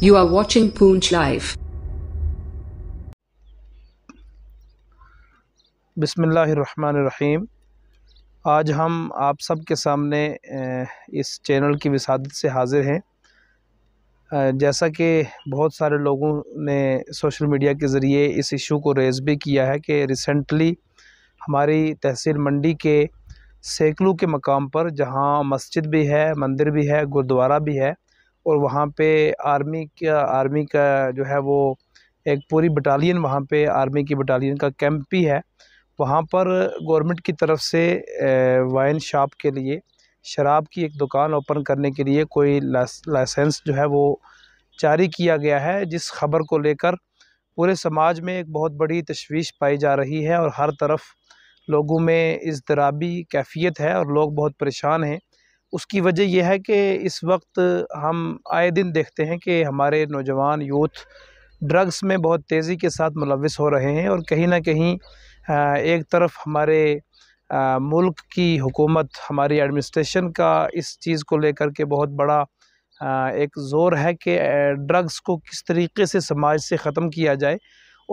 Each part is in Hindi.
You are watching Poonch Live. बिसमीम आज हम आप सब के सामने इस चैनल की विसादत से हाज़िर हैं जैसा कि बहुत सारे लोगों ने सोशल मीडिया के ज़रिए इस इशू को रेज़ भी किया है कि रिसेंटली हमारी तहसील मंडी के सैकड़ों के मकाम पर जहाँ मस्जिद भी है मंदिर भी है गुरुद्वारा भी है और वहाँ पे आर्मी का आर्मी का जो है वो एक पूरी बटालियन वहाँ पे आर्मी की बटालियन का कैंप भी है वहाँ पर गवर्नमेंट की तरफ से वाइन शॉप के लिए शराब की एक दुकान ओपन करने के लिए कोई लाइसेंस जो है वो जारी किया गया है जिस खबर को लेकर पूरे समाज में एक बहुत बड़ी तशवीश पाई जा रही है और हर तरफ लोगों में इस दराबी कैफियत है और लोग बहुत परेशान हैं उसकी वजह यह है कि इस वक्त हम आए दिन देखते हैं कि हमारे नौजवान यूथ ड्रग्स में बहुत तेज़ी के साथ मुलविस हो रहे हैं और कहीं ना कहीं एक तरफ हमारे मुल्क की हुकूमत हमारी एडमिनिस्ट्रेशन का इस चीज़ को लेकर के बहुत बड़ा एक ज़ोर है कि ड्रग्स को किस तरीके से समाज से ख़त्म किया जाए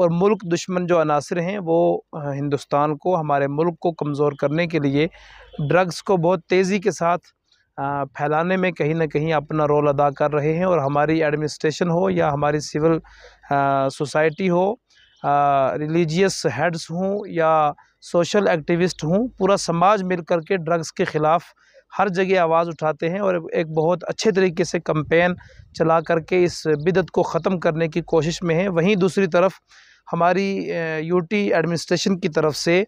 और मुल्क दुश्मन जो अनासर हैं वो हिंदुस्तान को हमारे मुल्क को कमज़ोर करने के लिए ड्रग्स को बहुत तेज़ी के साथ फैलाने में कहीं ना कहीं अपना रोल अदा कर रहे हैं और हमारी एडमिनिस्ट्रेशन हो या हमारी सिविल सोसाइटी हो रिलीजियस हेड्स हों या सोशल एक्टिविस्ट हों पूरा समाज मिल कर के ड्रग्स के ख़िलाफ़ हर जगह आवाज़ उठाते हैं और एक बहुत अच्छे तरीके से कंपेन चला करके इस बिदत को ख़त्म करने की कोशिश में है वहीं दूसरी तरफ हमारी यूटी एडमिनिस्ट्रेशन की तरफ से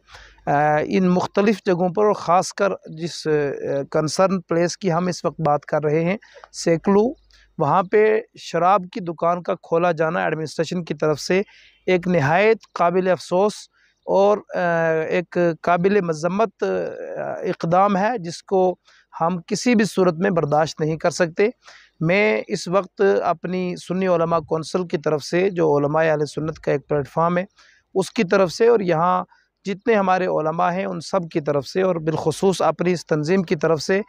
इन मुख्तलिफ़ जगहों पर और ख़ास कर जिस कंसर्न प्लेस की हम इस वक्त बात कर रहे हैं सेकलू वहाँ पे शराब की दुकान का खोला जाना एडमिनिस्ट्रेशन की तरफ से एक नहायत काबिल अफसोस और एक काबिल मजम्मत इकदाम है जिसको हम किसी भी सूरत में बर्दाश्त नहीं कर सकते मैं इस वक्त अपनी सुन्नी उलमा कौंसिल की तरफ से जो आल सुन्नत का एक प्लेटफार्म है उसकी तरफ से और यहाँ जितने हमारे उलमा हैं उन सब की तरफ से और बिलखसूस अपनी इस तंजीम की तरफ से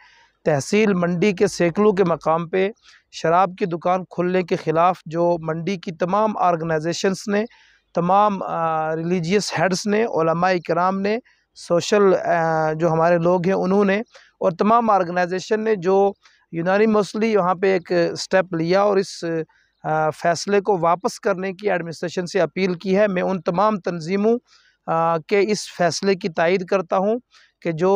तहसील मंडी के सैकड़ों के मकाम पे शराब की दुकान खुलने के ख़िलाफ़ जो मंडी की तमाम आर्गनाइजेशन्स ने तमाम रिलीजियस हेड्स ने कराम ने सोशल आ, जो हमारे लोग हैं उन्होंने और तमाम आर्गनाइजेशन ने जो यूनानिमसली वहाँ पे एक स्टेप लिया और इस फ़ैसले को वापस करने की एडमिनिस्ट्रेशन से अपील की है मैं उन तमाम तंजीमों के इस फ़ैसले की तायद करता हूँ कि जो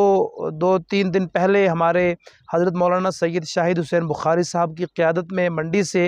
दो तीन दिन पहले हमारे हज़रत मौलाना सैयद शाहिद हुसैन बुखारी साहब की क़्यादत में मंडी से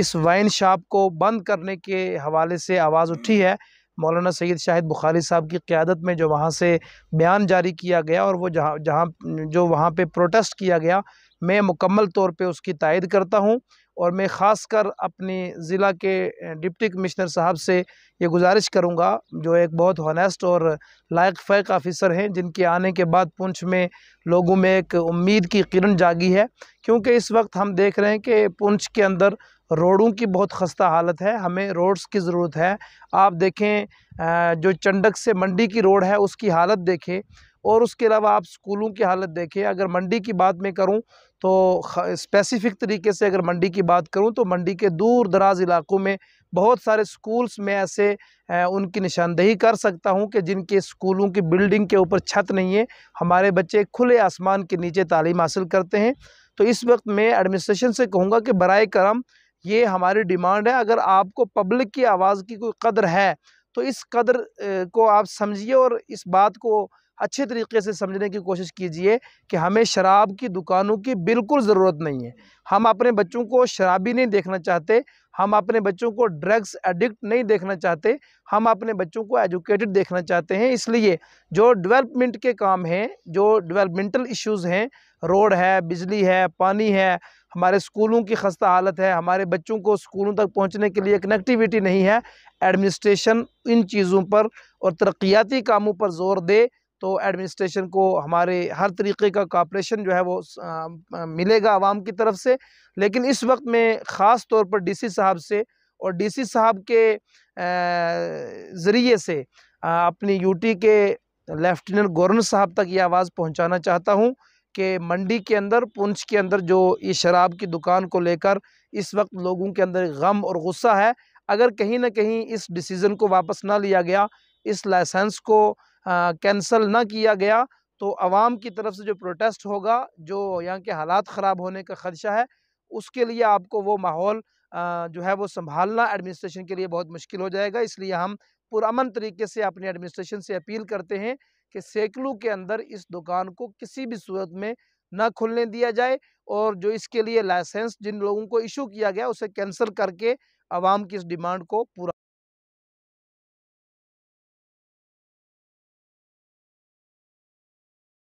इस वाइन शॉप को बंद करने के हवाले से आवाज़ उठी है मौलाना सैयद शाहिद बुखारी साहब की क़्यादत में जो वहाँ से बयान जारी किया गया और वो जहाँ जहाँ जो वहाँ पे प्रोटेस्ट किया गया मैं मुकम्मल तौर पे उसकी तायद करता हूँ और मैं ख़ास कर अपने ज़िला के डिप्टी कमिश्नर साहब से ये गुजारिश करूँगा जो एक बहुत हॉनेस्ट और लायक फ़ैक आफ़िसर हैं जिनके आने के बाद पुंछ में लोगों में एक उम्मीद की किरण जागी है क्योंकि इस वक्त हम देख रहे हैं कि पुंछ के अंदर रोडों की बहुत खस्ता हालत है हमें रोड्स की ज़रूरत है आप देखें जो चंडक से मंडी की रोड है उसकी हालत देखें और उसके अलावा आप स्कूलों की हालत देखें अगर मंडी की बात मैं करूं तो स्पेसिफिक तरीके से अगर मंडी की बात करूं तो मंडी के दूर दराज इलाकों में बहुत सारे स्कूल्स में ऐसे उनकी निशानदेही कर सकता हूं कि जिनके स्कूलों की बिल्डिंग के ऊपर छत नहीं है हमारे बच्चे खुले आसमान के नीचे तालीम हासिल करते हैं तो इस वक्त मैं एडमिनिस्ट्रेशन से कहूँगा कि बर करम ये हमारी डिमांड है अगर आपको पब्लिक की आवाज़ की कोई कदर है तो इस कदर को आप समझिए और इस बात को अच्छे तरीके से समझने की कोशिश कीजिए कि हमें शराब की दुकानों की बिल्कुल ज़रूरत नहीं है हम अपने बच्चों को शराबी नहीं देखना चाहते हम अपने बच्चों को ड्रग्स एडिक्ट नहीं देखना चाहते हम अपने बच्चों को एजुकेटेड देखना चाहते हैं इसलिए जो डेवलपमेंट के काम हैं जो डेवलपमेंटल इश्यूज़ हैं रोड है बिजली है पानी है हमारे स्कूलों की खस्ता हालत है हमारे बच्चों को स्कूलों तक पहुंचने के लिए कनेक्टिविटी नहीं है एडमिनिस्ट्रेशन इन चीज़ों पर और तरक्याती कामों पर ज़ोर दे तो एडमिनिस्ट्रेशन को हमारे हर तरीके का कॉपरेशन जो है वो मिलेगा आवाम की तरफ से लेकिन इस वक्त में ख़ास तौर पर सी साहब से और डीसी साहब के ज़रिए से अपनी यूटी के लेफ्टिनेंट गवर्नर साहब तक ये आवाज़ पहुंचाना चाहता हूं कि मंडी के अंदर पुंछ के अंदर जो ये शराब की दुकान को लेकर इस वक्त लोगों के अंदर गम और गुस्सा है अगर कहीं ना कहीं इस डिसीज़न को वापस ना लिया गया इस लाइसेंस को कैंसल ना किया गया तो आवाम की तरफ से जो प्रोटेस्ट होगा जो यहाँ के हालात ख़राब होने का ख़दशा है उसके लिए आपको वो माहौल जो है वो संभालना एडमिनिस्ट्रेशन के लिए बहुत मुश्किल हो जाएगा इसलिए हम पुरान तरीके से अपने एडमिनिस्ट्रेशन से अपील करते हैं कि सैकड़ों के अंदर इस दुकान को किसी भी सूरत में ना खुलने दिया जाए और जो इसके लिए लाइसेंस जिन लोगों को इशू किया गया उसे कैंसिल करके आवाम की इस डिमांड को पूरा